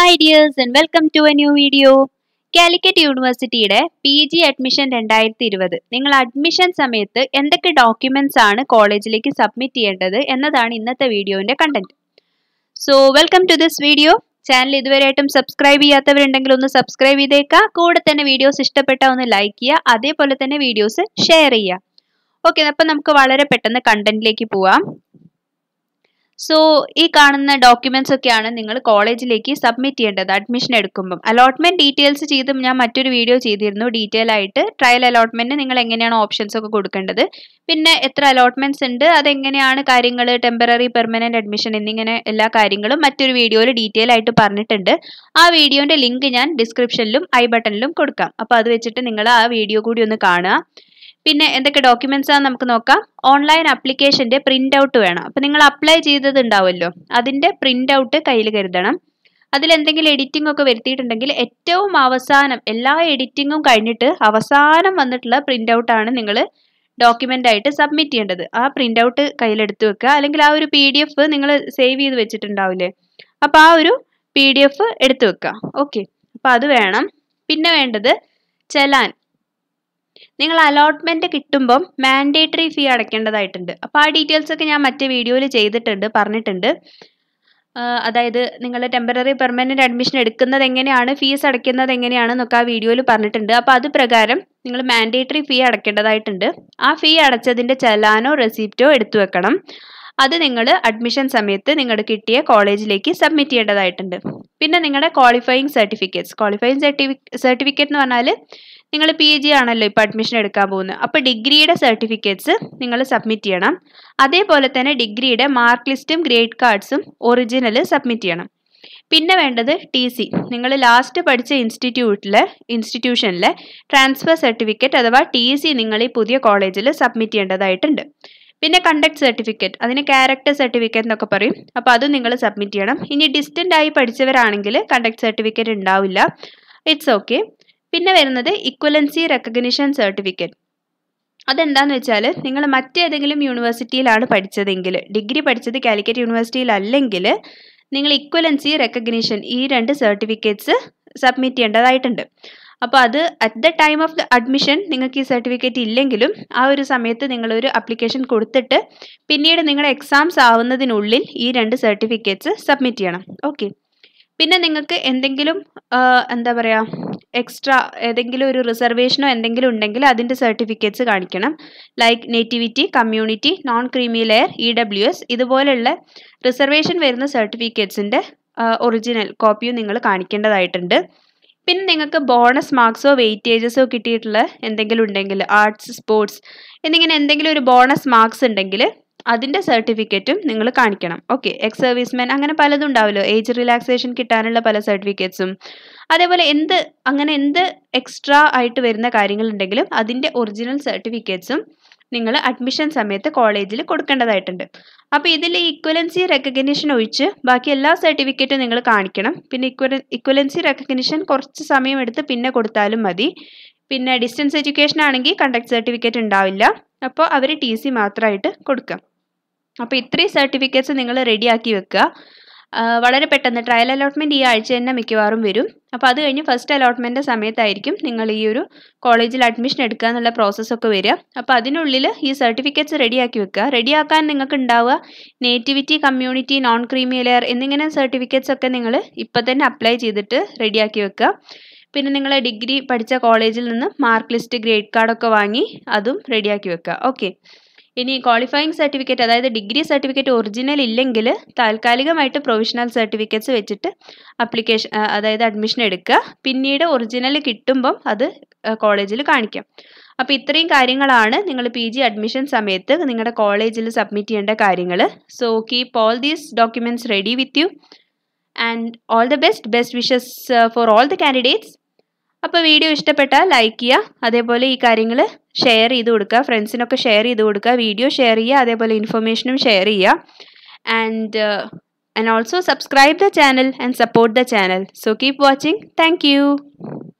hi dears and welcome to a new video Calicut യൂണിവേഴ്സിറ്റിയുടെ P G admission രണ്ടായിരത്തി ഇരുപത് നിങ്ങൾ അഡ്മിഷൻ സമയത്ത് എന്തൊക്കെ ഡോക്യുമെന്റ്സ് ആണ് കോളേജിലേക്ക് സബ്മിറ്റ് ചെയ്യേണ്ടത് എന്നതാണ് ഇന്നത്തെ വീഡിയോന്റെ content so welcome to this video channel ഇതുവരെയായിട്ടും സബ്സ്ക്രൈബ് ചെയ്യാത്തവരുണ്ടെങ്കിൽ ഒന്ന് സബ്സ്ക്രൈബ് ചെയ്തേക്കുക കൂടെ തന്നെ വീഡിയോസ് ഇഷ്ടപ്പെട്ട ഒന്ന് ലൈക്ക് ചെയ്യുക അതേപോലെ തന്നെ വീഡിയോസ് ഷെയർ ചെയ്യുക ഓക്കെ അപ്പം നമുക്ക് വളരെ പെട്ടെന്ന് കണ്ടന്റിലേക്ക് പോവാം സോ ഈ കാണുന്ന ഡോക്യുമെന്റ്സ് ഒക്കെയാണ് നിങ്ങൾ കോളേജിലേക്ക് സബ്മിറ്റ് ചെയ്യേണ്ടത് അഡ്മിഷൻ എടുക്കുമ്പം അലോട്ട്മെന്റ് ഡീറ്റെയിൽസ് ചെയ്തും ഞാൻ മറ്റൊരു വീഡിയോ ചെയ്തിരുന്നു ഡീറ്റെയിൽ ആയിട്ട് ട്രയൽ അലോട്ട്മെന്റ് നിങ്ങൾ എങ്ങനെയാണ് ഓപ്ഷൻസ് ഒക്കെ കൊടുക്കേണ്ടത് പിന്നെ എത്ര അലോട്ട്മെന്റ്സ് ഉണ്ട് അതെങ്ങനെയാണ് കാര്യങ്ങൾ ടെമ്പററി പെർമനന്റ് അഡ്മിഷൻ എന്നിങ്ങനെ എല്ലാ കാര്യങ്ങളും മറ്റൊരു വീഡിയോയിൽ ഡീറ്റെയിൽ ആയിട്ട് പറഞ്ഞിട്ടുണ്ട് ആ വീഡിയോന്റെ ലിങ്ക് ഞാൻ ഡിസ്ക്രിപ്ഷനിലും ഐ ബട്ടണിലും കൊടുക്കാം അപ്പോൾ അത് വെച്ചിട്ട് നിങ്ങൾ ആ വീഡിയോ കൂടി ഒന്ന് കാണുക പിന്നെ എന്തൊക്കെ ഡോക്യുമെന്റ്സ് ആണ് നമുക്ക് നോക്കാം ഓൺലൈൻ അപ്ലിക്കേഷന്റെ പ്രിന്റ് ഔട്ട് വേണം അപ്പൊ നിങ്ങൾ അപ്ലൈ ചെയ്തത് ഉണ്ടാവുമല്ലോ അതിന്റെ പ്രിന്റ് ഔട്ട് കയ്യിൽ കരുതണം അതിൽ എന്തെങ്കിലും എഡിറ്റിംഗ് ഒക്കെ വരുത്തിയിട്ടുണ്ടെങ്കിൽ ഏറ്റവും അവസാനം എല്ലാ എഡിറ്റിങ്ങും കഴിഞ്ഞിട്ട് അവസാനം വന്നിട്ടുള്ള പ്രിന്റ് ഔട്ടാണ് നിങ്ങൾ ഡോക്യുമെന്റ് ആയിട്ട് സബ്മിറ്റ് ചെയ്യേണ്ടത് ആ പ്രിന്റ് ഔട്ട് കയ്യിലെടുത്ത് വെക്കുക അല്ലെങ്കിൽ ആ ഒരു പി ഡി എഫ് നിങ്ങൾ സേവ് ചെയ്ത് വെച്ചിട്ടുണ്ടാവില്ലേ അപ്പോൾ ആ ഒരു പി ഡി എഫ് എടുത്തു വെക്കുക ഓക്കെ അപ്പോൾ അത് വേണം പിന്നെ വേണ്ടത് ചെലാൻ നിങ്ങൾ അലോട്ട്മെന്റ് കിട്ടുമ്പം മാൻഡേറ്ററി ഫീ അടയ്ക്കേണ്ടതായിട്ടുണ്ട് അപ്പോൾ ആ ഡീറ്റെയിൽസ് ഒക്കെ ഞാൻ മറ്റേ വീഡിയോയിൽ ചെയ്തിട്ടുണ്ട് പറഞ്ഞിട്ടുണ്ട് അതായത് നിങ്ങൾ ടെമ്പററി പെർമനൻറ്റ് അഡ്മിഷൻ എടുക്കുന്നത് എങ്ങനെയാണ് ഫീസ് അടയ്ക്കുന്നത് എങ്ങനെയാണെന്നൊക്കെ ആ വീഡിയോയിൽ പറഞ്ഞിട്ടുണ്ട് അപ്പോൾ അത് പ്രകാരം നിങ്ങൾ മാൻഡേറ്ററി ഫീ അടയ്ക്കേണ്ടതായിട്ടുണ്ട് ആ ഫീ അടച്ചതിൻ്റെ ചലാനോ റെസിപ്റ്റോ എടുത്തു വെക്കണം അത് നിങ്ങൾ അഡ്മിഷൻ സമയത്ത് നിങ്ങളുടെ കിട്ടിയ കോളേജിലേക്ക് സബ്മിറ്റ് ചെയ്യേണ്ടതായിട്ടുണ്ട് പിന്നെ നിങ്ങളുടെ ക്വാളിഫയിങ് സർട്ടിഫിക്കറ്റ്സ് ക്വാളിഫയിങ് സർട്ടിഫിക്കറ്റ് എന്ന് പറഞ്ഞാൽ നിങ്ങൾ പി ജി ആണല്ലോ ഇപ്പോൾ അഡ്മിഷൻ എടുക്കാൻ പോകുന്നത് അപ്പോൾ ഡിഗ്രിയുടെ സർട്ടിഫിക്കറ്റ്സ് നിങ്ങൾ സബ്മിറ്റ് ചെയ്യണം അതേപോലെ തന്നെ ഡിഗ്രിയുടെ മാർക്ക് ലിസ്റ്റും ഗ്രേഡ് കാർഡ്സും ഒറിജിനൽ സബ്മിറ്റ് ചെയ്യണം പിന്നെ വേണ്ടത് ടി സി നിങ്ങൾ ലാസ്റ്റ് പഠിച്ച ഇൻസ്റ്റിറ്റ്യൂട്ടിലെ ഇൻസ്റ്റിറ്റ്യൂഷനിലെ ട്രാൻസ്ഫർ സർട്ടിഫിക്കറ്റ് അഥവാ ടി സി നിങ്ങൾ ഈ പുതിയ കോളേജിൽ സബ്മിറ്റ് ചെയ്യേണ്ടതായിട്ടുണ്ട് പിന്നെ കണ്ടക്ട് സർട്ടിഫിക്കറ്റ് അതിന് ക്യാരക്ടർ സർട്ടിഫിക്കറ്റ് എന്നൊക്കെ പറയും അപ്പോൾ അതും നിങ്ങൾ സബ്മിറ്റ് ചെയ്യണം ഇനി ഡിസ്റ്റൻ്റ് ആയി പഠിച്ചവരാണെങ്കിൽ കണ്ടക്ട് സർട്ടിഫിക്കറ്റ് ഉണ്ടാവില്ല ഇറ്റ്സ് ഓക്കെ പിന്നെ വരുന്നത് ഇക്വലൻസി റെക്കഗ്നിഷൻ സർട്ടിഫിക്കറ്റ് അതെന്താണെന്ന് വെച്ചാൽ നിങ്ങൾ മറ്റേതെങ്കിലും യൂണിവേഴ്സിറ്റിയിലാണ് പഠിച്ചതെങ്കിൽ ഡിഗ്രി പഠിച്ചത് കാലിക്കറ്റ് യൂണിവേഴ്സിറ്റിയിലല്ലെങ്കിൽ നിങ്ങൾ ഇക്വലൻസി റെക്കഗ്നിഷൻ ഈ രണ്ട് സർട്ടിഫിക്കറ്റ്സ് സബ്മിറ്റ് ചെയ്യേണ്ടതായിട്ടുണ്ട് അപ്പോൾ അത് at the time of the admission നിങ്ങൾക്ക് ഈ സർട്ടിഫിക്കറ്റ് ഇല്ലെങ്കിലും ആ ഒരു സമയത്ത് നിങ്ങളൊരു അപ്ലിക്കേഷൻ കൊടുത്തിട്ട് പിന്നീട് നിങ്ങളുടെ എക്സാംസ് ആവുന്നതിനുള്ളിൽ ഈ രണ്ട് സർട്ടിഫിക്കറ്റ്സ് സബ്മിറ്റ് ചെയ്യണം ഓക്കെ പിന്നെ നിങ്ങൾക്ക് എന്തെങ്കിലും എന്താ പറയുക എക്സ്ട്രാ ഏതെങ്കിലും ഒരു റിസർവേഷനോ എന്തെങ്കിലും ഉണ്ടെങ്കിൽ അതിൻ്റെ സർട്ടിഫിക്കറ്റ്സ് കാണിക്കണം like nativity community non creamy layer E W S ഇതുപോലുള്ള റിസർവേഷൻ വരുന്ന സർട്ടിഫിക്കറ്റ്സിൻ്റെ ഒറിജിനൽ കോപ്പിയും നിങ്ങൾ കാണിക്കേണ്ടതായിട്ടുണ്ട് പിന്നെ നിങ്ങൾക്ക് ബോണസ് മാർക്സോ വെയിറ്റേജസോ കിട്ടിയിട്ടുള്ള എന്തെങ്കിലും ഉണ്ടെങ്കിൽ ആർട്സ് സ്പോർട്സ് എന്നിങ്ങനെ എന്തെങ്കിലും ഒരു ബോണസ് മാർക്സ് ഉണ്ടെങ്കിൽ അതിൻ്റെ സർട്ടിഫിക്കറ്റും നിങ്ങൾ കാണിക്കണം ഓക്കെ എക്സ് സർവീസ്മാൻ അങ്ങനെ പലതും ഉണ്ടാവുമല്ലോ ഏജ് റിലാക്സേഷൻ കിട്ടാനുള്ള പല സർട്ടിഫിക്കറ്റ്സും അതേപോലെ എന്ത് അങ്ങനെ എന്ത് എക്സ്ട്രാ ആയിട്ട് വരുന്ന കാര്യങ്ങളുണ്ടെങ്കിലും അതിൻ്റെ ഒറിജിനൽ സർട്ടിഫിക്കറ്റ്സും നിങ്ങൾ അഡ്മിഷൻ സമയത്ത് കോളേജിൽ കൊടുക്കേണ്ടതായിട്ടുണ്ട് അപ്പോൾ ഇതിൽ ഇക്വലൻസി റെക്കഗ്നിഷൻ ഒഴിച്ച് ബാക്കി എല്ലാ സർട്ടിഫിക്കറ്റും നിങ്ങൾ കാണിക്കണം പിന്നെ ഇക്വല ഇക്വലൻസി റെക്കഗ്നിഷൻ കുറച്ച് സമയം എടുത്ത് പിന്നെ കൊടുത്താലും മതി പിന്നെ ഡിസ്റ്റൻസ് എഡ്യൂക്കേഷൻ ആണെങ്കിൽ കണ്ടക്ട് സർട്ടിഫിക്കറ്റ് ഉണ്ടാവില്ല അപ്പോൾ അവർ ടി സി മാത്രമായിട്ട് കൊടുക്കാം അപ്പോൾ ഇത്രയും സർട്ടിഫിക്കറ്റ്സ് നിങ്ങൾ റെഡിയാക്കി വെക്കുക വളരെ പെട്ടെന്ന് ട്രയൽ അലോട്ട്മെൻറ്റ് ഈ ആഴ്ച തന്നെ മിക്കവാറും വരും അപ്പോൾ അത് കഴിഞ്ഞ് ഫസ്റ്റ് അലോട്ട്മെൻറ്റ് സമയത്തായിരിക്കും നിങ്ങൾ ഈ ഒരു കോളേജിൽ അഡ്മിഷൻ എടുക്കുക എന്നുള്ള പ്രോസസ്സൊക്കെ വരിക അപ്പോൾ അതിനുള്ളിൽ ഈ സർട്ടിഫിക്കറ്റ്സ് റെഡിയാക്കി വെക്കുക റെഡിയാക്കാൻ നിങ്ങൾക്ക് ഉണ്ടാവുക നേറ്റിവിറ്റി കമ്മ്യൂണിറ്റി നോൺ ക്രീമിലെയർ എന്നിങ്ങനെ സർട്ടിഫിക്കറ്റ്സ് ഒക്കെ നിങ്ങൾ ഇപ്പോൾ തന്നെ അപ്ലൈ ചെയ്തിട്ട് റെഡിയാക്കി വെക്കുക പിന്നെ നിങ്ങൾ ഡിഗ്രി പഠിച്ച കോളേജിൽ നിന്ന് മാർക്ക് ലിസ്റ്റ് ഗ്രേഡ് കാർഡൊക്കെ വാങ്ങി അതും റെഡിയാക്കി വെക്കുക ഓക്കെ ഇനി ക്വാളിഫയിങ് സർട്ടിഫിക്കറ്റ് അതായത് ഡിഗ്രി സർട്ടിഫിക്കറ്റ് ഒറിജിനൽ ഇല്ലെങ്കിൽ താൽക്കാലികമായിട്ട് പ്രൊവിഷണൽ സർട്ടിഫിക്കറ്റ്സ് വെച്ചിട്ട് അപ്ലിക്കേഷൻ അതായത് അഡ്മിഷൻ എടുക്കുക പിന്നീട് ഒറിജിനൽ കിട്ടുമ്പം അത് കോളേജിൽ കാണിക്കാം അപ്പോൾ ഇത്രയും കാര്യങ്ങളാണ് നിങ്ങൾ പി ജി അഡ്മിഷൻ സമയത്ത് നിങ്ങളുടെ കോളേജിൽ സബ്മിറ്റ് ചെയ്യേണ്ട കാര്യങ്ങൾ so keep all these documents ready with you and all the best best wishes for all the candidates അപ്പോൾ വീഡിയോ ഇഷ്ടപ്പെട്ടാൽ ലൈക്ക് ചെയ്യുക അതേപോലെ ഈ കാര്യങ്ങൾ ഷെയർ ചെയ്ത് കൊടുക്കുക ഫ്രണ്ട്സിനൊക്കെ ഷെയർ ചെയ്ത് കൊടുക്കുക വീഡിയോ ഷെയർ ചെയ്യുക അതേപോലെ ഇൻഫർമേഷനും ഷെയർ ചെയ്യുക and and also subscribe the channel and support the channel so keep watching thank